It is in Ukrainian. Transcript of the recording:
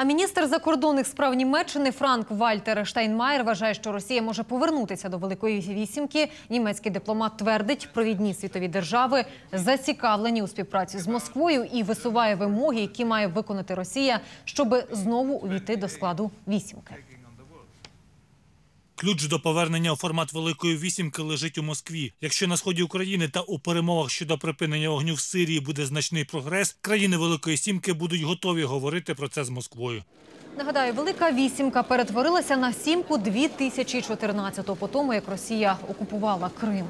А міністр закордонних справ Німеччини Франк Вальтер Штайнмаєр вважає, що Росія може повернутися до великої вісімки. Німецький дипломат твердить, провідні світові держави зацікавлені у співпраці з Москвою і висуває вимоги, які має виконати Росія, щоб знову увійти до складу вісімки. Ключ до повернення у формат Великої вісімки лежить у Москві. Якщо на сході України та у перемовах щодо припинення вогню в Сирії буде значний прогрес, країни Великої Сімки будуть готові говорити про це з Москвою. Нагадаю, велика вісімка перетворилася на сімку 2014-го, по тому як Росія окупувала Крим.